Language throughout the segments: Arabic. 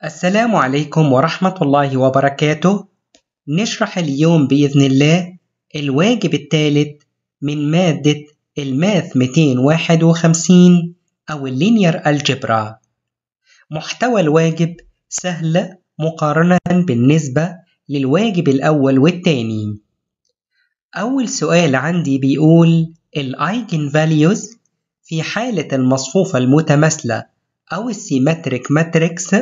السلام عليكم ورحمة الله وبركاته نشرح اليوم بإذن الله الواجب الثالث من مادة الماث 251 أو اللينير ألجبرا محتوى الواجب سهل مقارنة بالنسبة للواجب الأول والتاني أول سؤال عندي بيقول الأيجن فاليوز في حالة المصفوفة المتماثلة أو السيمتريك ماتريكس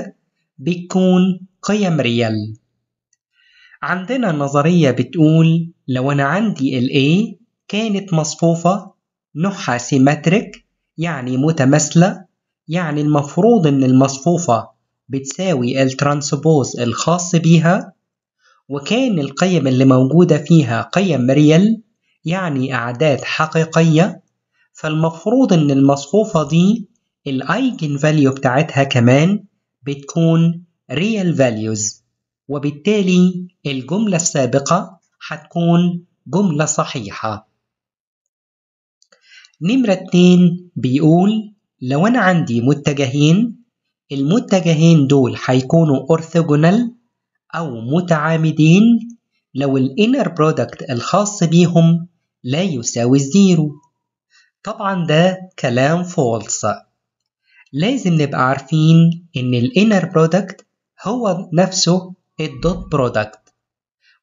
بتكون قيم ريال عندنا نظرية بتقول لو أنا عندي ال A كانت مصفوفة نوعها سيمتريك يعني متماثلة يعني المفروض إن المصفوفة بتساوي الترانسبوز الخاص بيها وكان القيم اللي موجودة فيها قيم ريال يعني أعداد حقيقية فالمفروض إن المصفوفة دي الأيجن فاليو بتاعتها كمان بتكون real values وبالتالي الجملة السابقة هتكون جملة صحيحة نمرة اتنين بيقول لو أنا عندي متجهين المتجهين دول هيكونوا orthogonal أو متعامدين لو inner product الخاص بيهم لا يساوي الزيرو طبعا ده كلام false لازم نبقى عارفين إن الانر برودكت هو نفسه الدوت برودكت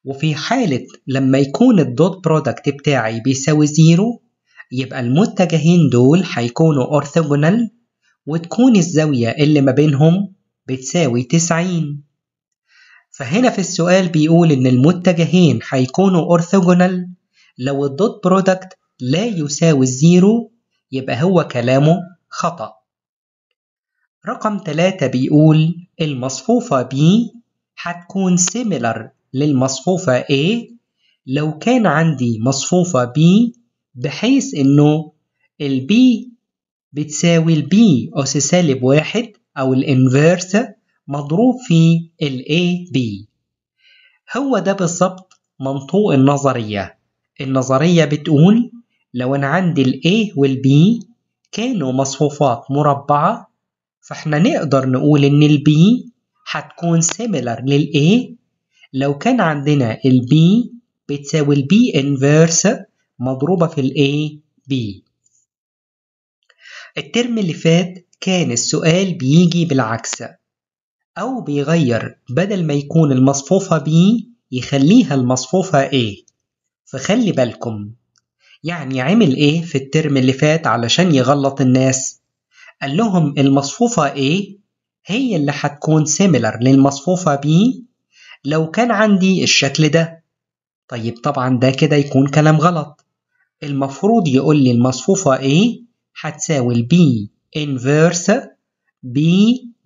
وفي حالة لما يكون الدوت برودكت بتاعي بيساوي زيرو يبقى المتجهين دول هيكونوا أورثوجونال وتكون الزاوية اللي ما بينهم بتساوي تسعين فهنا في السؤال بيقول إن المتجهين هيكونوا أورثوجونال لو الدوت برودكت لا يساوي الزيرو يبقى هو كلامه خطأ رقم ثلاثة بيقول المصفوفة B هتكون similar للمصفوفة A لو كان عندي مصفوفة B بحيث إنه ال B بتساوي ال B أس سالب واحد أو الإنفيرس مضروب في ال A B هو ده بالظبط منطوق النظرية النظرية بتقول لو أنا عندي ال A وال B كانوا مصفوفات مربعة فاحنا نقدر نقول ان البي هتكون سيميلر للاي لو كان عندنا البي بتساوي البي انفيرس مضروبة في الاي بي الترم اللي فات كان السؤال بيجي بالعكس أو بيغير بدل ما يكون المصفوفة B يخليها المصفوفة A فخلي بالكم يعني عمل إيه في الترم اللي فات علشان يغلط الناس قال لهم المصفوفة A إيه؟ هي اللي هتكون سيميلر للمصفوفة B لو كان عندي الشكل ده طيب طبعا ده كده يكون كلام غلط المفروض يقول لي المصفوفة A هتساوي ال B inverse B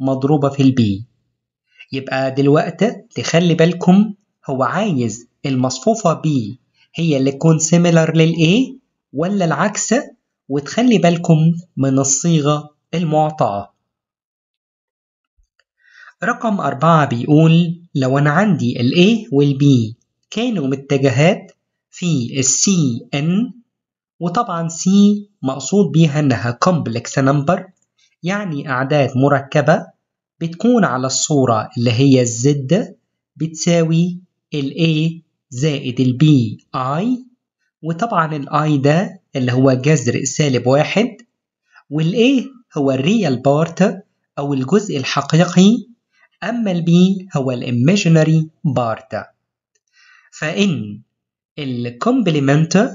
مضروبة في ال B يبقى دلوقتي تخلي بالكم هو عايز المصفوفة B هي اللي تكون سيميلر للA ولا العكس وتخلي بالكم من الصيغة المعطاة رقم أربعة بيقول لو أنا عندي الـ A والـ B كانوا متجهات في الـ C N وطبعا C مقصود بيها إنها complex number يعني أعداد مركبة بتكون على الصورة اللي هي الزد بتساوي الـ A زائد الـ B I وطبعا الـ I ده اللي هو جذر سالب واحد والـ A هو الريال بارت أو الجزء الحقيقي أما البي هو الإيماجينري بارت فإن الكومبلمنت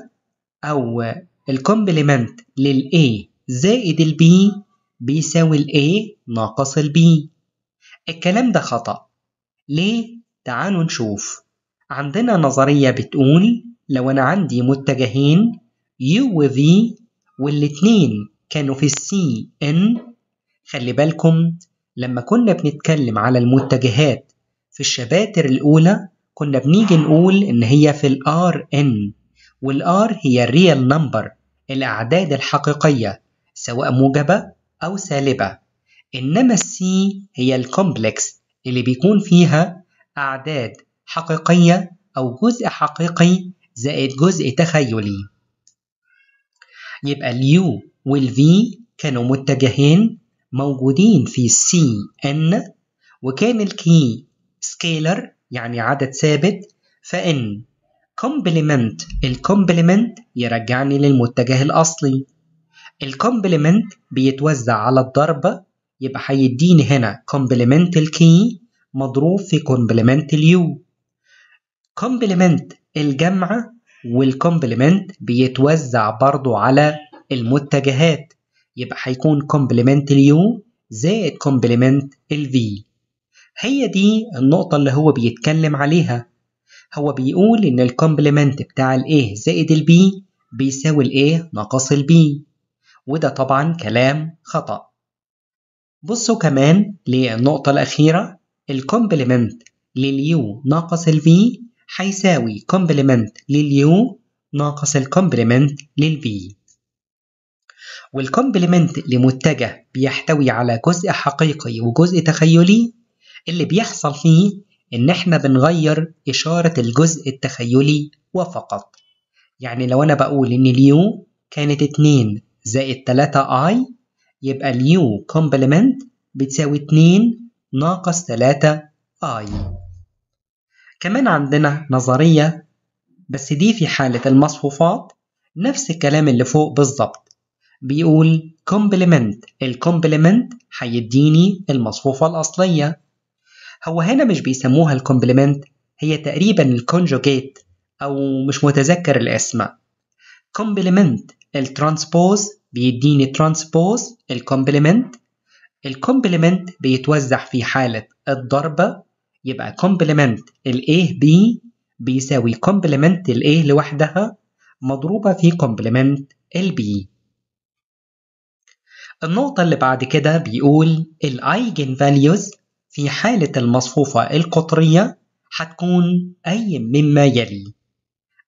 أو الكومبلمنت للأي زائد البي بيساوي الأي ناقص البي الكلام ده خطأ ليه؟ تعالوا نشوف عندنا نظرية بتقول لو أنا عندي متجهين U و V والاتنين كانوا في السي ان خلي بالكم لما كنا بنتكلم على المتجهات في الشباتر الأولى كنا بنيجي نقول إن هي في الار ان والار هي الريال نمبر الأعداد الحقيقية سواء موجبة أو سالبة إنما السي هي الكومبلكس اللي بيكون فيها أعداد حقيقية أو جزء حقيقي زائد جزء تخيلي يبقى اليو والفي كانوا متجهين موجودين في سي ان وكان الكي سكيلر يعني عدد ثابت فإن كومبلمنت الكومبلمنت يرجعني للمتجه الأصلي الكومبلمنت بيتوزع على الضربة يبقى هيديني هنا كومبلمنت الكي مضروب في كومبلمنت اليو كومبلمنت الجمع والكومبلمنت بيتوزع برضو على المتجهات يبقى هيكون complement اليو زائد complement الفي هي دي النقطة اللي هو بيتكلم عليها هو بيقول إن الكومبلمنت بتاع الـ A زائد الـ B بيساوي الـ A ناقص الـ B وده طبعا كلام خطأ بصوا كمان للنقطة الأخيرة الكومبلمنت لليو ناقص الـ V هيساوي كومبلمنت لليو ناقص الكومبلمنت للبي والكومبلمنت لمتجه بيحتوي على جزء حقيقي وجزء تخيلي اللي بيحصل فيه إن إحنا بنغير إشارة الجزء التخيلي وفقط يعني لو أنا بقول إن اليو كانت 2 زائد 3 اي يبقى اليو كومبلمنت بتساوي 2 ناقص 3 اي كمان عندنا نظرية بس دي في حالة المصفوفات نفس الكلام اللي فوق بالظبط بيقول complement الكومبلمنت هيديني المصفوفة الأصلية هو هنا مش بيسموها الكومبلمنت هي تقريبا الكونجوجيت أو مش متذكر الاسم complement الترانسبوز بيديني ترانسبوز الكومبلمنت الكومبلمنت بيتوزع في حالة الضربة يبقى كومبلمنت ال بي بيساوي كومبلمنت ال A لوحدها مضروبة في كومبلمنت ال B النقطة اللي بعد كده بيقول الايجن فاليوز في حالة المصفوفة القطرية هتكون أي مما يلي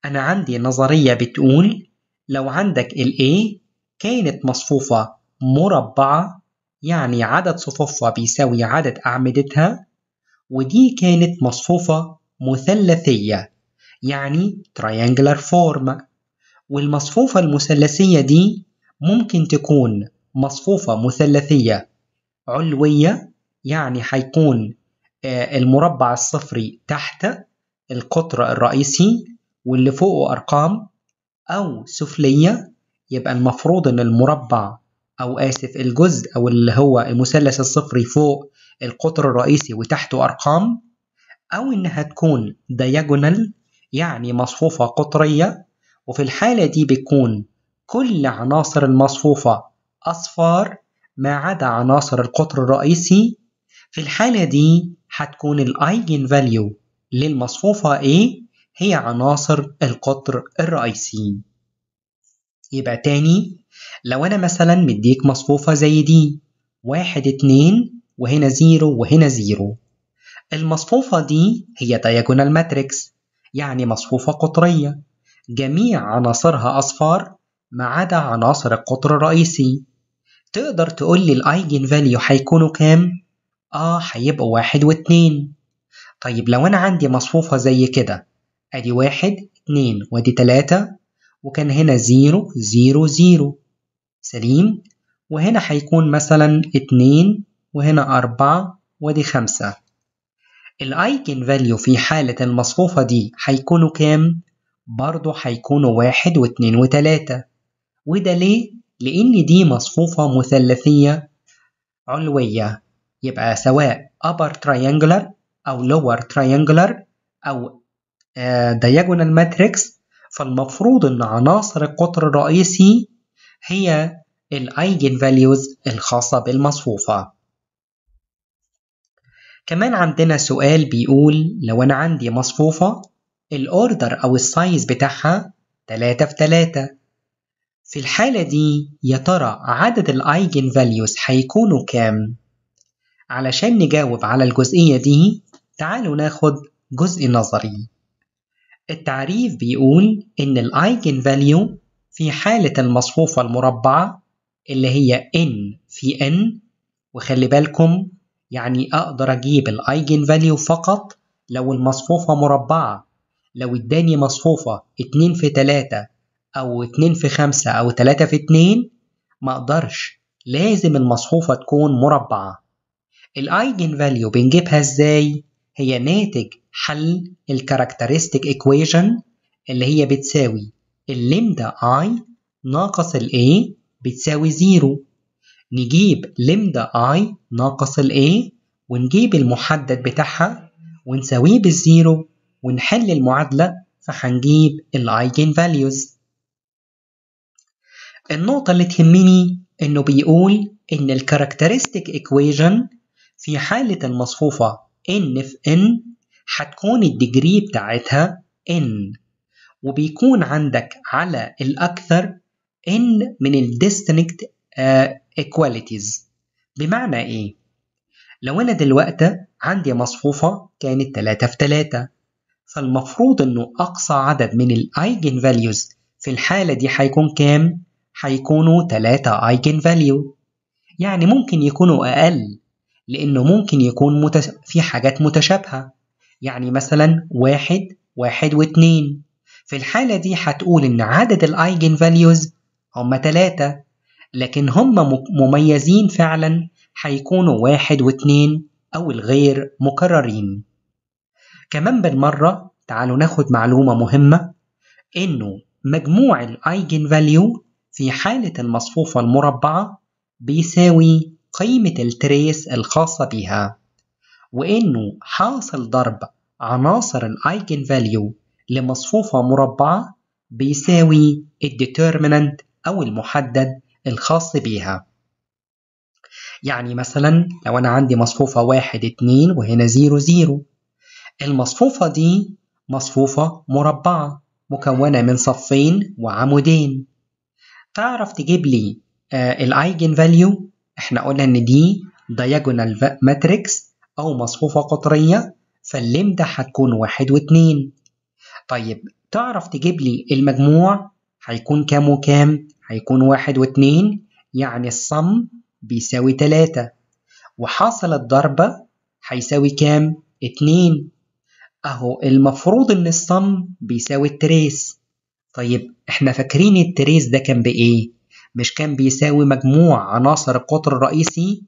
أنا عندي نظرية بتقول لو عندك الـ A كانت مصفوفة مربعة يعني عدد صفوفها بيساوي عدد أعمدتها ودي كانت مصفوفة مثلثية يعني triangular form والمصفوفة المثلثية دي ممكن تكون مصفوفة مثلثية علوية يعني حيكون آه، المربع الصفري تحت القطر الرئيسي واللي فوقه أرقام أو سفلية يبقى المفروض إن المربع أو آسف الجزء أو اللي هو المثلث الصفري فوق القطر الرئيسي وتحته أرقام أو إنها تكون diagonal يعني مصفوفة قطرية وفي الحالة دي بتكون كل عناصر المصفوفة أصفار ما عدا عناصر القطر الرئيسي في الحالة دي هتكون الأيجن فاليو للمصفوفة A هي عناصر القطر الرئيسي يبقى تاني لو أنا مثلا مديك مصفوفة زي دي واحد اتنين وهنا زيرو وهنا زيرو المصفوفة دي هي دياجونال ماتريكس يعني مصفوفة قطرية جميع عناصرها أصفار ما عدا عناصر القطر الرئيسي تقدر تقول لي الأيجن فاليو هيكونوا كام؟ آه هيبقوا واحد واتنين طيب لو أنا عندي مصفوفة زي كده أدي واحد اتنين وأدي تلاتة وكان هنا زيرو زيرو زيرو سليم وهنا هيكون مثلا اتنين وهنا أربعة وأدي خمسة الأيجن فاليو في حالة المصفوفة دي هيكونوا كام؟ برضه هيكونوا واحد واتنين وتلاتة وده ليه؟ لأن دي مصفوفة مثلثية علوية يبقى سواء upper triangular أو lower triangular أو آه، diagonal matrix فالمفروض إن عناصر القطر الرئيسي هي الايجن فاليوز الخاصة بالمصفوفة كمان عندنا سؤال بيقول لو أنا عندي مصفوفة الأوردر أو السايز بتاعها 3 في 3 في الحالة دي يا ترى عدد الأيجن فاليوز هيكونوا كام؟ علشان نجاوب على الجزئية دي تعالوا ناخد جزء نظري التعريف بيقول إن الأيجن فاليو في حالة المصفوفة المربعة اللي هي n في n وخلي بالكم يعني أقدر أجيب الأيجن فاليو فقط لو المصفوفة مربعة لو اداني مصفوفة 2 في 3 او اتنين في خمسة او تلاتة في اتنين ما اقدرش لازم المصفوفه تكون مربعه الايجن فاليو بنجيبها ازاي هي ناتج حل الكاركترستيك ايكويجن اللي هي بتساوي اللمدا اي ناقص الاي بتساوي زيرو نجيب لمدا اي ناقص الاي ونجيب المحدد بتاعها ونساويه بالزيرو ونحل المعادلة فهنجيب الايجن فاليوز النقطة اللي تهمني إنه بيقول إن الكاركترستيك إيكويجن في حالة المصفوفة n في n هتكون الديجري بتاعتها n وبيكون عندك على الأكثر n من الديستنكت ايكواليتيز آه، بمعنى إيه؟ لو أنا دلوقتي عندي مصفوفة كانت 3 في 3 فالمفروض إنه أقصى عدد من Eigen فاليوز في الحالة دي هيكون كام؟ هيكونوا 3 ايجن فاليو يعني ممكن يكونوا اقل لانه ممكن يكون متش... في حاجات متشابهه يعني مثلا واحد واحد واتنين في الحالة دي هتقول إن عدد الأيجن فاليوز هما تلاتة لكن هما مميزين فعلا هيكونوا واحد واتنين أو الغير مكررين كمان بالمرة تعالوا ناخد معلومة مهمة إنه مجموع الأيجن فاليو في حالة المصفوفة المربعة بيساوي قيمة التريس الخاصة بها وإنه حاصل ضرب عناصر الأيجن فاليو لمصفوفة مربعة بيساوي الديترمينانت أو المحدد الخاص بيها يعني مثلا لو أنا عندي مصفوفة واحد اتنين وهنا زيرو زيرو المصفوفة دي مصفوفة مربعة مكونة من صفين وعمودين تعرف تجيب لي آه، الايجن فاليو احنا قلنا ان دي Diagonal ماتريكس او مصفوفه قطريه فاللمده هتكون واحد واتنين طيب تعرف تجيب لي المجموع هيكون كام وكام هيكون واحد واتنين يعني الصم بيساوي تلاتة وحاصل الضربة هيساوي كام؟ اتنين أهو المفروض إن الصم بيساوي التريس طيب احنا فاكرين التريس ده كان بايه مش كان بيساوي مجموع عناصر القطر الرئيسي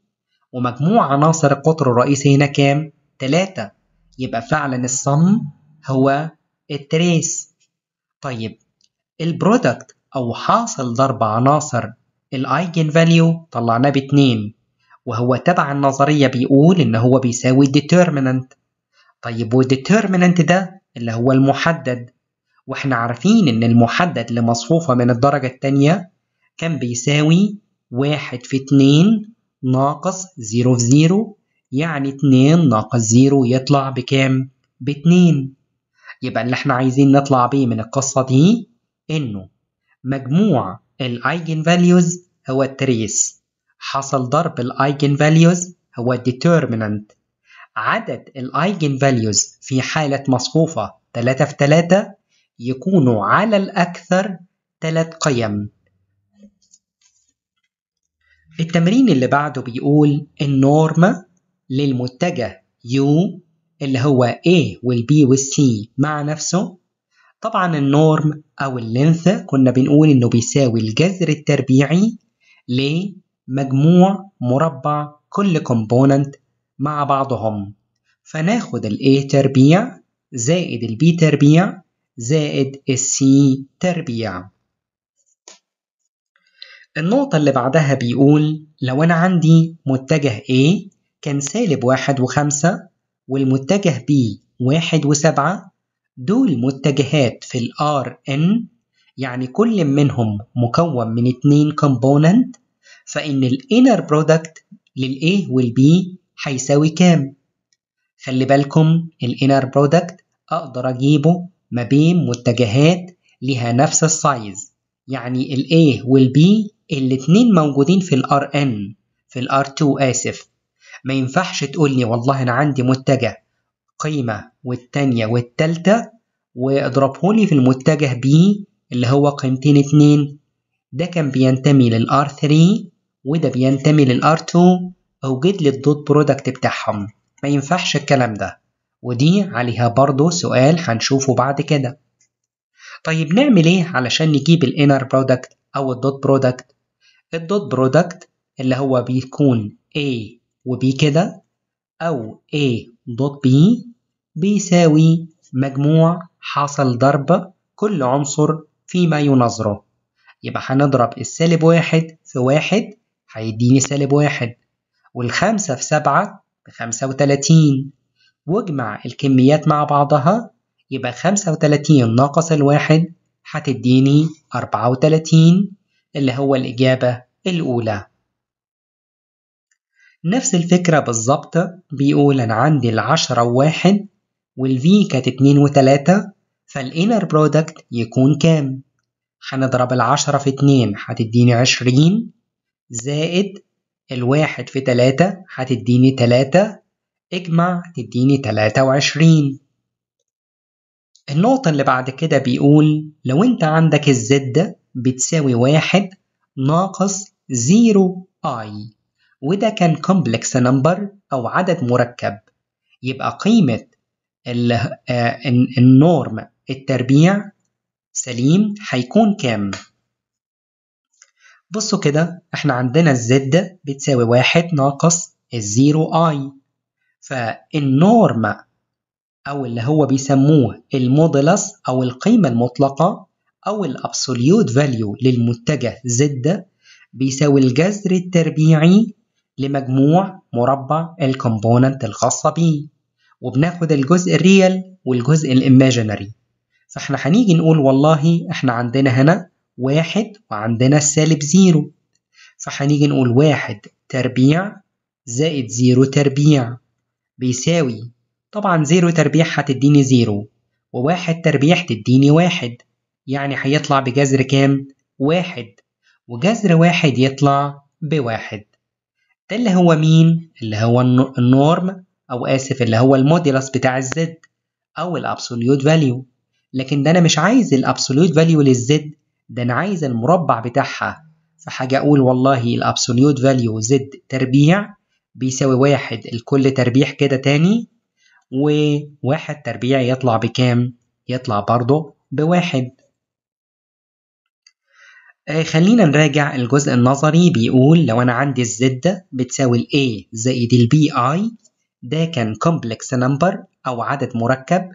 ومجموع عناصر القطر الرئيسي هنا كام تلاتة يبقى فعلا الصم هو التريس طيب البرودكت أو حاصل ضرب عناصر الايجن فاليو طلعناه باتنين وهو تبع النظرية بيقول إن هو بيساوي determinant طيب والdeterminant ده اللي هو المحدد واحنا عارفين ان المحدد لمصفوفة من الدرجة التانية كان بيساوي واحد في اتنين ناقص زيرو في زيرو يعني اتنين ناقص زيرو يطلع بكام؟ باتنين يبقى اللي احنا عايزين نطلع بيه من القصة دي انه مجموع الايجن فاليوز هو التريس حصل ضرب الايجن فاليوز هو الديترمينانت عدد الايجن فاليوز في حالة مصفوفة 3 في 3 يكون على الأكثر ثلاث قيم التمرين اللي بعده بيقول النورم للمتجه U اللي هو A والB والC مع نفسه طبعا النورم أو اللينث كنا بنقول إنه بيساوي الجذر التربيعي لمجموع مربع كل كومبوننت مع بعضهم فناخد الـ A تربيع زائد الـ B تربيع زائد السي تربيع النقطة اللي بعدها بيقول لو أنا عندي متجه A كان سالب واحد وخمسة والمتجه B واحد وسبعة دول متجهات في ال RN يعني كل منهم مكون من اتنين كومبوننت فإن ال inner product لل A B هيساوي كام؟ خلي بالكم ال inner product أقدر أجيبه ما بين متجهات لها نفس السايز يعني ال A وال B الاتنين موجودين في ال RN في ال R2 آسف ما ينفعش تقول لي والله أنا عندي متجه قيمة والتانية والتالتة واضربهولي في المتجه B اللي هو قيمتين اتنين ده كان بينتمي لل R3 وده بينتمي لل R2 أوجد لي الدوت برودكت بتاعهم ما ينفعش الكلام ده ودي عليها برضو سؤال هنشوفه بعد كده طيب نعمل ايه علشان نجيب الانر برودكت او الدوت برودكت الدوت برودكت اللي هو بيكون A وB كده أو A دوت B بيساوي مجموع حاصل ضرب كل عنصر فيما يناظره يبقى هنضرب السالب واحد في واحد هيديني سالب واحد والخمسة في سبعة بخمسة وتلاتين واجمع الكميات مع بعضها يبقى 35 ناقص الواحد هتديني 34 اللي هو الإجابة الأولى نفس الفكرة بالظبط بيقول أنا عندي العشرة وواحد والفي كانت اتنين وتلاتة فالإنر برودكت يكون كام؟ هنضرب العشرة في اتنين هتديني عشرين زائد الواحد في تلاتة هتديني تلاتة اجمع تديني 23 النقطة اللي بعد كده بيقول لو انت عندك الزد بتساوي واحد ناقص 0 i وده كان كومبلكس نمبر أو عدد مركب يبقى قيمة آه، النورم التربيع سليم هيكون كام؟ بصوا كده احنا عندنا الزد بتساوي واحد ناقص الزيرو اي فالنورم أو اللي هو بيسموه المودلس أو القيمة المطلقة أو الأبسوليوت فاليو للمتجه زد بيساوي الجذر التربيعي لمجموع مربع الكومبوننت الخاصة بيه وبناخد الجزء الريال والجزء الإيماجينري فاحنا هنيجي نقول والله احنا عندنا هنا واحد وعندنا السالب زيرو فهنيجي نقول واحد تربيع زائد زيرو تربيع بيساوي طبعا زيرو تربيح هتديني زيرو وواحد تربيح تديني واحد يعني هيطلع بجذر كام؟ واحد وجذر واحد يطلع بواحد ده اللي هو مين؟ اللي هو النورم أو آسف اللي هو الموديلس بتاع الزد أو الأبسوليوت فاليو لكن ده أنا مش عايز الأبسوليوت فاليو للزد ده أنا عايز المربع بتاعها فحاجة أقول والله الأبسوليوت فاليو زد تربيع بيساوي واحد الكل تربيع كده تاني وواحد تربيع يطلع بكام؟ يطلع برضه بواحد آه، خلينا نراجع الجزء النظري بيقول لو أنا عندي الزد بتساوي ال A زائد ال BI ده كان complex number أو عدد مركب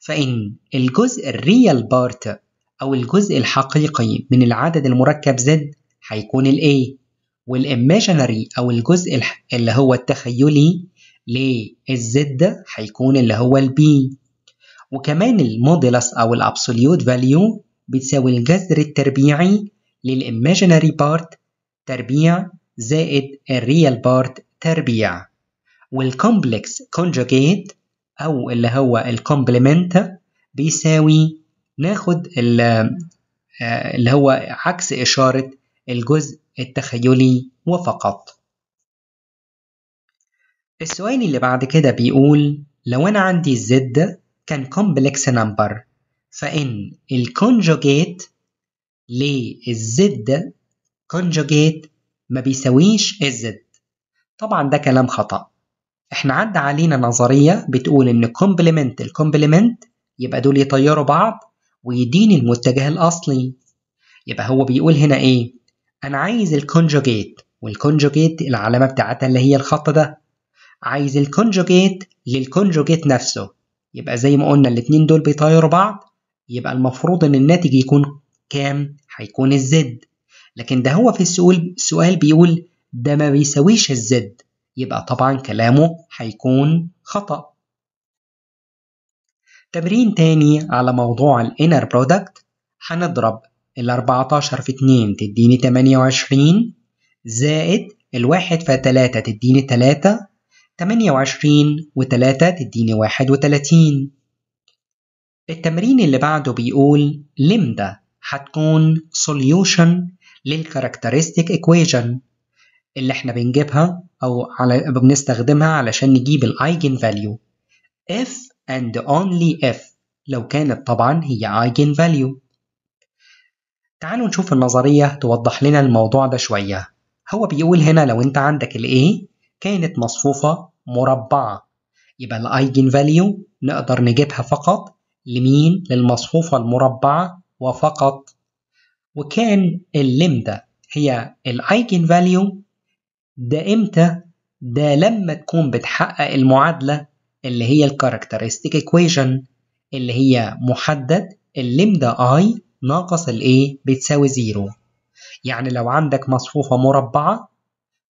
فإن الجزء الريال بارت أو الجزء الحقيقي من العدد المركب زد هيكون ال A والايماجينري او الجزء اللي هو التخيلي للزد هيكون اللي هو البي وكمان المودلس او الابسوليوت فاليو بتساوي الجذر التربيعي للايماجينري بارت تربيع زائد الريال بارت تربيع والكومبلكس كونجوجيت او اللي هو الكومبلمنت بيساوي ناخد آه، اللي هو عكس اشاره الجزء التخيلي وفقط السؤال اللي بعد كده بيقول لو أنا عندي الزد كان complex number فإن الكونجوجيت للزد كونجوجيت ما بيساويش الزد طبعا ده كلام خطأ احنا عدى علينا نظرية بتقول إن complement الكومبلمنت يبقى دول يطيروا بعض ويديني المتجه الأصلي يبقى هو بيقول هنا إيه؟ انا عايز الكونجوجيت والكونجوجيت العلامه بتاعتها اللي هي الخط ده عايز الكونجوجيت للكونجوجيت نفسه يبقى زي ما قلنا الاتنين دول بيطيروا بعض يبقى المفروض ان الناتج يكون كام هيكون الزد لكن ده هو في السؤال سؤال بيقول ده ما بيساويش الزد يبقى طبعا كلامه هيكون خطأ تمرين تاني على موضوع الانر برودكت هنضرب ال 14 في 2 تديني 28 زائد ال 1 في 3 تديني 3 28 و3 تديني 31 التمرين اللي بعده بيقول لمدة هتكون solution للكاركترستيك equation اللي احنا بنجيبها او على بنستخدمها علشان نجيب الايجن فاليو if and only if لو كانت طبعا هي eigen value تعالوا نشوف النظرية توضح لنا الموضوع ده شوية هو بيقول هنا لو انت عندك الـ A كانت مصفوفة مربعة يبقى الـ فاليو نقدر نجيبها فقط لمين للمصفوفة المربعة وفقط وكان اللمدة هي الـ فاليو ده امتى ده لما تكون بتحقق المعادلة اللي هي الكاركترستيك ايكويشن اللي هي محدد اللمدة i ناقص الـ A بتساوي زيرو يعني لو عندك مصفوفة مربعة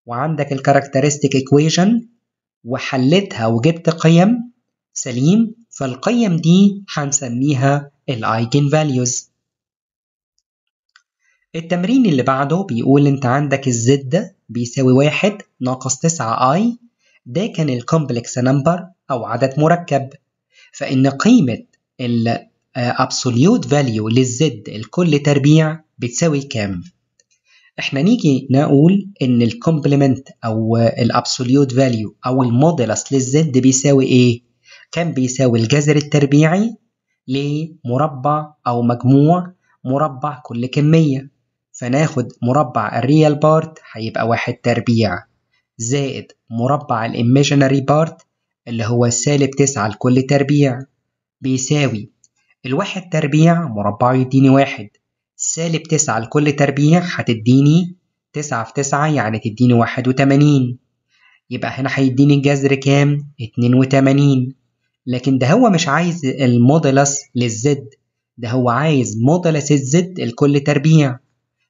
وعندك الكاركترستيك ايكويشن وحلتها وجبت قيم سليم فالقيم دي هنسميها الايجن فاليوز التمرين اللي بعده بيقول انت عندك الزد بيساوي واحد ناقص تسعة اي ده كان الكومبلكس نمبر او عدد مركب فان قيمة الـ آه، absolute value للزد الكل تربيع بتساوي كام؟ احنا نيجي نقول ان الكومبلمنت او الابسوليوت فاليو او المودلس للزد بيساوي ايه؟ كام بيساوي الجذر التربيعي لمربع او مجموع مربع كل كمية فناخد مربع الريال بارت هيبقى واحد تربيع زائد مربع الايميجينري بارت اللي هو سالب تسعة لكل تربيع بيساوي الواحد تربيع مربعه يديني واحد سالب تسعة لكل تربيع هتديني تسعة في تسعة يعني تديني واحد وتمانين يبقى هنا هيديني الجذر كام؟ اتنين وتمانين لكن ده هو مش عايز المودلس للزد ده هو عايز مودلس الزد لكل تربيع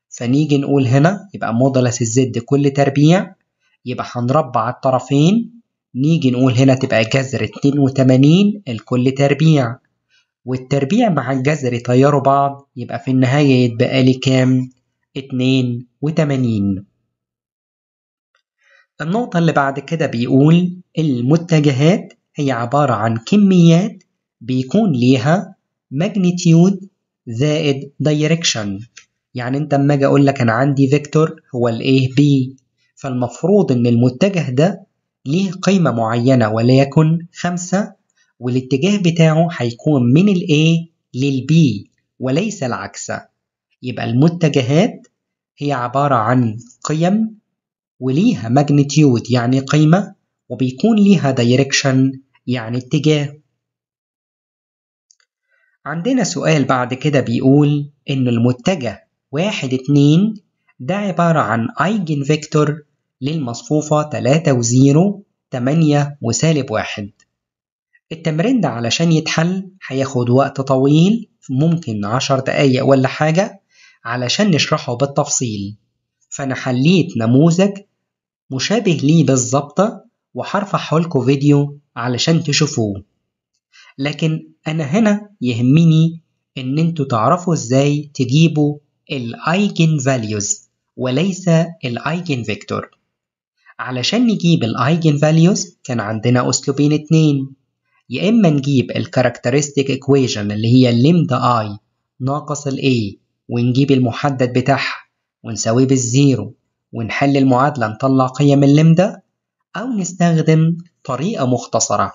فنيجي نقول هنا يبقى مودلس الزد كل تربيع يبقى هنربع الطرفين نيجي نقول هنا تبقى جذر 82 لكل تربيع والتربيع مع الجذر يطيروا بعض يبقى في النهاية يتبقى لي كام؟ اتنين وتمانين النقطة اللي بعد كده بيقول المتجهات هي عبارة عن كميات بيكون ليها magnitude زائد direction يعني انت اما اجي اقول لك انا عندي فيكتور هو الايه بي فالمفروض ان المتجه ده ليه قيمة معينة وليكن خمسة والاتجاه بتاعه هيكون من الـ A للـ B وليس العكس يبقى المتجهات هي عبارة عن قيم وليها ماجنتيود يعني قيمة وبيكون ليها direction يعني اتجاه عندنا سؤال بعد كده بيقول إن المتجه واحد اتنين ده عبارة عن أيجن فيكتور للمصفوفة تلاتة وزيرو تمانية وسالب واحد التمرين ده علشان يتحل هياخد وقت طويل ممكن عشر دقايق ولا حاجة علشان نشرحه بالتفصيل فأنا حليت نموذج مشابه ليه بالظبط وحرف لكم فيديو علشان تشوفوه لكن أنا هنا يهمني إن انتوا تعرفوا إزاي تجيبوا الأيجن فاليوز وليس الأيجن فيكتور علشان نجيب الأيجن فاليوز كان عندنا أسلوبين اتنين يا إما نجيب الكاركترستيك Equation اللي هي الليمت أي ناقص الـ A ونجيب المحدد بتاعها ونساويه بالزيرو ونحل المعادلة نطلع قيم اللم ده أو نستخدم طريقة مختصرة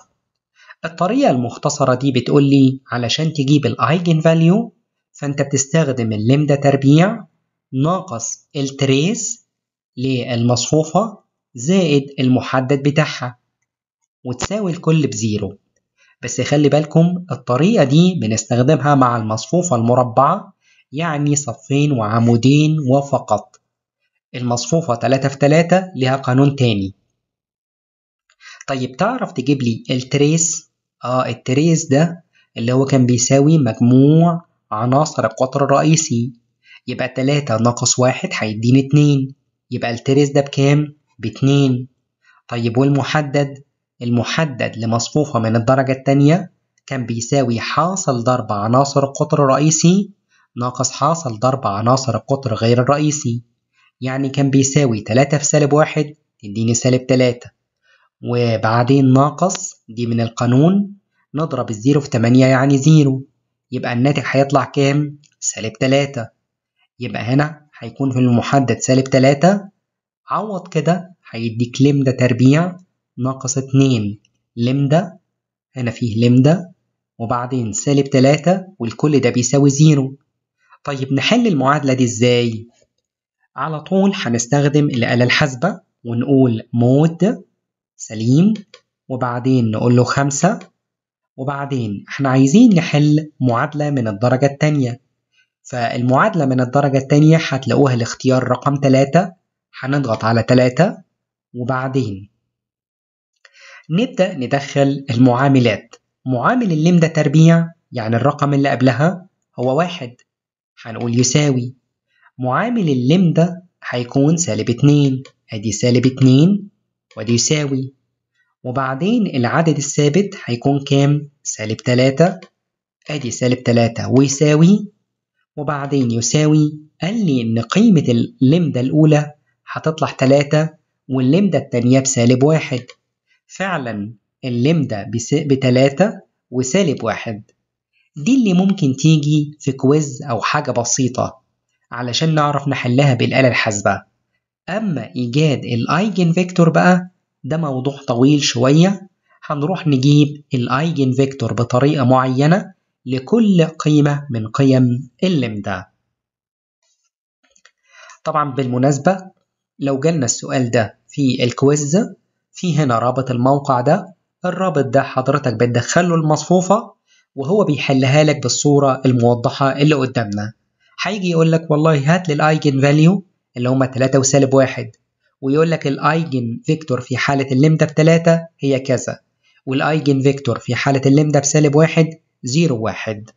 الطريقة المختصرة دي بتقول لي علشان تجيب الأيجن فاليو فأنت بتستخدم اللم ده تربيع ناقص التريس للمصفوفة زائد المحدد بتاعها وتساوي الكل بزيرو بس خلي بالكم الطريقة دي بنستخدمها مع المصفوفة المربعة يعني صفين وعمودين وفقط المصفوفة 3 في 3 لها قانون تاني طيب تعرف تجيب لي التريس اه التريس ده اللي هو كان بيساوي مجموع عناصر القطر الرئيسي يبقى 3 ناقص 1 هيديني 2 يبقى التريس ده بكام؟ ب 2 طيب والمحدد المحدد لمصفوفة من الدرجة التانية كان بيساوي حاصل ضرب عناصر القطر الرئيسي ناقص حاصل ضرب عناصر القطر غير الرئيسي يعني كان بيساوي تلاتة في سالب واحد تديني سالب تلاتة وبعدين ناقص دي من القانون نضرب الزيرو في تمانية يعني زيرو يبقى الناتج هيطلع كام؟ سالب تلاتة يبقى هنا هيكون في المحدد سالب تلاتة عوض كده هيديك لمدة تربيع ناقص اتنين لمدة هنا فيه لمدة وبعدين سالب تلاتة والكل ده بيساوي زيرو طيب نحل المعادلة دي ازاي؟ على طول هنستخدم الآلة الحاسبة ونقول مود سليم وبعدين نقول له خمسة وبعدين احنا عايزين نحل معادلة من الدرجة التانية فالمعادلة من الدرجة التانية هتلاقوها الاختيار رقم تلاتة هنضغط على تلاتة وبعدين نبدأ ندخل المعاملات معامل اللم ده تربيع يعني الرقم اللي قبلها هو واحد هنقول يساوي معامل اللم ده هيكون سالب اتنين ادي سالب اتنين وادي يساوي وبعدين العدد الثابت هيكون كام سالب تلاتة ادي سالب تلاتة ويساوي وبعدين يساوي قال لي ان قيمة اللمدة الاولى هتطلع تلاتة واللمدة التانية بسالب واحد فعلا اللمدة بس... بتلاتة وسالب واحد دي اللي ممكن تيجي في كويز أو حاجة بسيطة علشان نعرف نحلها بالآلة الحاسبة أما إيجاد الأيجن فيكتور بقى ده موضوع طويل شوية هنروح نجيب الأيجن فيكتور بطريقة معينة لكل قيمة من قيم اللمدة طبعا بالمناسبة لو جالنا السؤال ده في الكويز في هنا رابط الموقع ده الرابط ده حضرتك بتدخله المصفوفة وهو بيحلها لك بالصورة الموضحة اللي قدامنا هيجي يقول لك والله هات لي الايجن فاليو اللي هما 3 وسالب 1 ويقول لك الايجن فيكتور في حالة اللمدة 3 هي كذا والايجن فيكتور في حالة اللمدة بسالب 1 0 1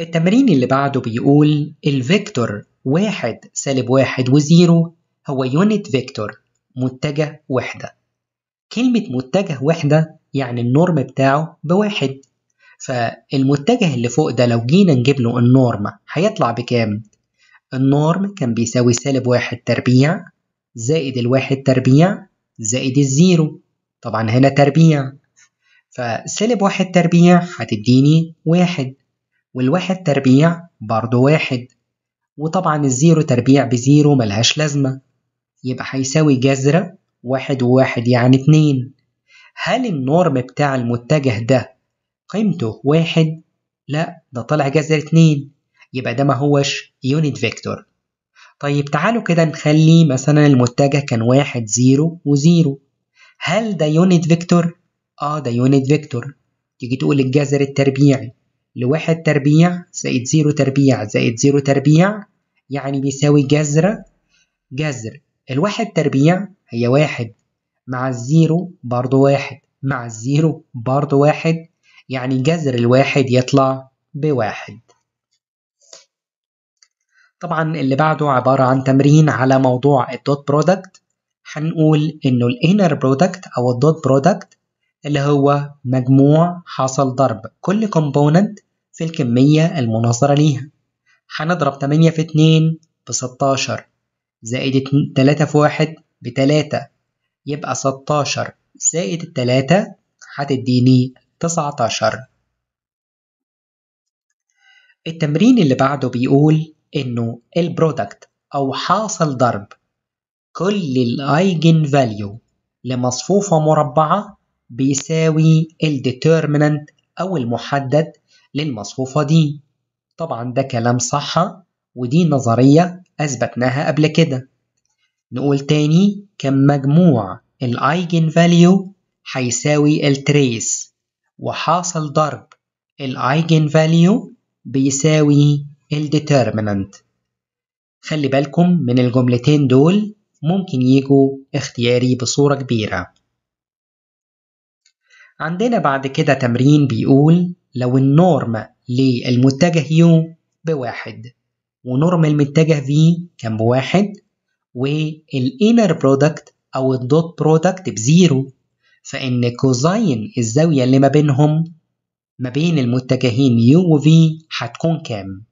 التمرين اللي بعده بيقول الفيكتور واحد سالب واحد وزيرو هو يونت فيكتور متجه وحدة كلمة متجه وحدة يعني النورم بتاعه بواحد فالمتجه اللي فوق ده لو جينا نجيب له النورم هيطلع بكام؟ النورم كان بيساوي سالب واحد تربيع زائد الواحد تربيع زائد الزيرو طبعا هنا تربيع فسالب واحد تربيع هتديني واحد والواحد تربيع برضو واحد وطبعا الزيرو تربيع بزيرو ملهاش لازمة يبقى هيساوي جذر واحد وواحد يعني اتنين هل النورم بتاع المتجه ده قيمته واحد؟ لا ده طلع جذر اتنين يبقى ده ما هوش يونت فيكتور طيب تعالوا كده نخلي مثلا المتجه كان واحد زيرو وزيرو هل ده يونت فيكتور؟ اه ده يونت فيكتور تيجي تقول الجذر التربيعي لواحد تربيع زائد زيرو تربيع زائد زيرو تربيع يعني بيساوي جذر جذر الواحد تربيع هي واحد مع الزيرو برضو واحد مع الزيرو برضو واحد يعني جذر الواحد يطلع بواحد طبعا اللي بعده عبارة عن تمرين على موضوع الدوت برودكت هنقول انه الانر برودكت او الدوت برودكت اللي هو مجموع حصل ضرب كل كومبوننت في الكمية المناظرة ليها هنضرب 8 في 2 ب 16 زائد 3 في 1 بتلاتة يبقى 16 زائد التلاتة هتديني 19 التمرين اللي بعده بيقول إنه البرودكت أو حاصل ضرب كل الأيجن فاليو لمصفوفة مربعة بيساوي الديترمينانت أو المحدد للمصفوفة دي طبعا ده كلام صح ودي نظرية أثبتناها قبل كده نقول تاني كم مجموع الأيجن فاليو هيساوي التريس وحاصل ضرب الأيجن فاليو بيساوي Determinant خلي بالكم من الجملتين دول ممكن يجوا اختياري بصورة كبيرة عندنا بعد كده تمرين بيقول لو النورم للمتجه يو بواحد ونورمال متجه في كان بواحد والانر برودكت او الدوت برودكت بزيرو فان كوزاين الزاويه اللي ما بينهم ما بين المتجهين يو وفي هتكون كام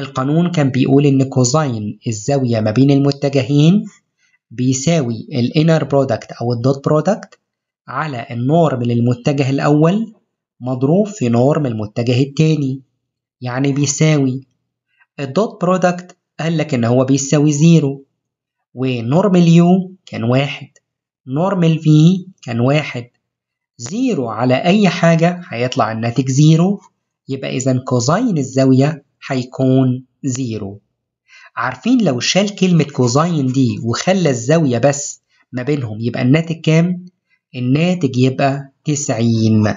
القانون كان بيقول ان كوزاين الزاويه ما بين المتجهين بيساوي الانر برودكت او الدوت برودكت على النورم للمتجه الاول مضروب في نورم المتجه التاني يعني بيساوي الدوت برودكت قال لك ان هو بيساوي زيرو ونورمال يو كان واحد نورمال في كان واحد زيرو على اي حاجه هيطلع الناتج زيرو يبقى اذا كوزاين الزاويه هيكون زيرو عارفين لو شال كلمه كوزاين دي وخلى الزاويه بس ما بينهم يبقى الناتج كام الناتج يبقى 90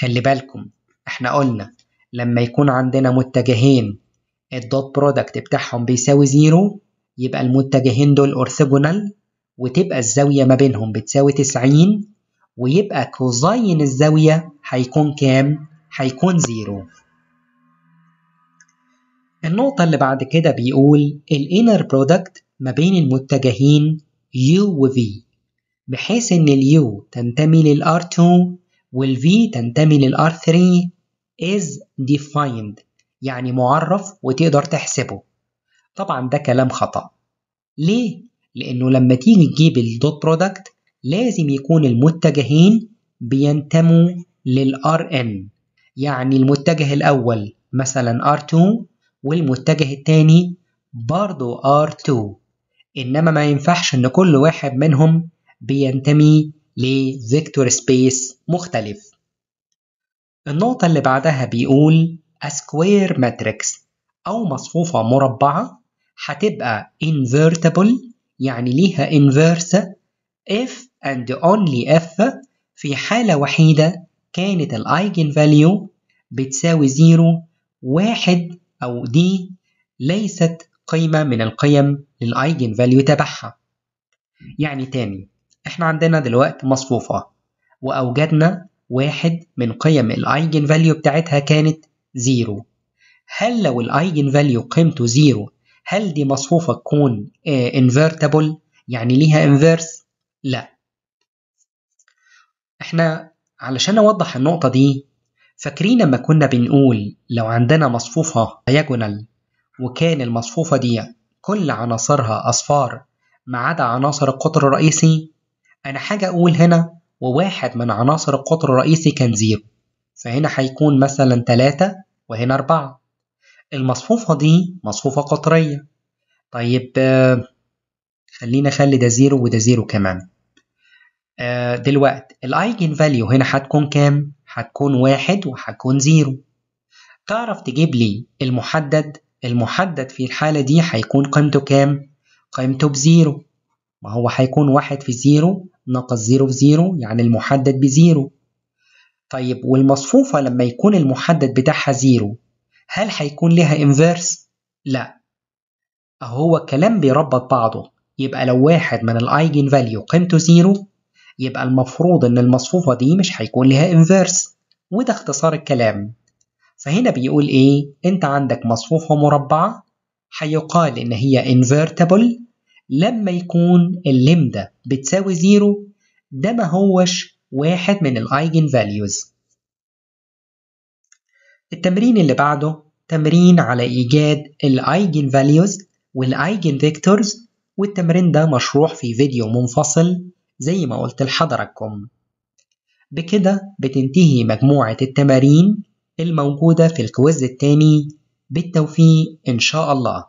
خلي بالكم احنا قلنا لما يكون عندنا متجهين الدوت برودكت بتاعهم بيساوي زيرو يبقى المتجهين دول اورثوجونال وتبقى الزاوية ما بينهم بتساوي 90 ويبقى كوزين الزاوية هيكون كام؟ هيكون زيرو النقطة اللي بعد كده بيقول الانر برودكت ما بين المتجهين U و V بحيث إن ال U تنتمي لل R2 وال V تنتمي لل R3 is defined يعني معرف وتقدر تحسبه طبعا ده كلام خطأ ليه؟ لأنه لما تيجي تجيب الدوت برودكت لازم يكون المتجهين بينتموا للار ان يعني المتجه الأول مثلا R2 والمتجه التاني برضه R2 إنما ما ينفعش إن كل واحد منهم بينتمي لفيكتور سبيس مختلف النقطة اللي بعدها بيقول a square matrix أو مصفوفة مربعة هتبقى invertible يعني ليها inverse if and only if في حالة وحيدة كانت الـ eigenvalue بتساوي زيرو واحد أو دي ليست قيمة من القيم للـ eigenvalue تبعها يعني تاني احنا عندنا دلوقتي مصفوفة وأوجدنا واحد من قيم الـ eigenvalue بتاعتها كانت 0 هل لو الايجن فاليو قيمته 0 هل دي مصفوفة تكون انفيرتابل آه، يعني ليها انفيرس لا احنا علشان اوضح النقطة دي فاكرين لما كنا بنقول لو عندنا مصفوفة دياجونال وكان المصفوفة دي كل عناصرها أصفار ما عدا عناصر القطر الرئيسي أنا حاجة أقول هنا وواحد من عناصر القطر الرئيسي كان زيرو فهنا هيكون مثلا تلاتة وهنا أربعة المصفوفة دي مصفوفة قطرية طيب آه، خلينا اخلي ده زيرو وده زيرو كمان آه، دلوقتي الايجن فاليو هنا هتكون كام؟ هتكون واحد وهتكون زيرو تعرف تجيب لي المحدد المحدد في الحالة دي هيكون قيمته كام؟ قيمته بزيرو ما هو هيكون واحد في زيرو ناقص زيرو في زيرو يعني المحدد بزيرو طيب والمصفوفة لما يكون المحدد بتاعها زيرو هل هيكون لها انفيرس؟ لا هو كلام بيربط بعضه يبقى لو واحد من الايجين فاليو قيمته زيرو يبقى المفروض ان المصفوفة دي مش هيكون لها انفيرس وده اختصار الكلام فهنا بيقول ايه انت عندك مصفوفة مربعة هيقال ان هي invertible لما يكون اللمدة بتساوي زيرو ده ما هوش واحد من الأيجن فاليوز التمرين اللي بعده تمرين على إيجاد الأيجن فاليوز والأيجن فيكتورز والتمرين ده مشروح في فيديو منفصل زي ما قلت لحضراتكم بكده بتنتهي مجموعة التمارين الموجودة في الكويز التاني بالتوفيق إن شاء الله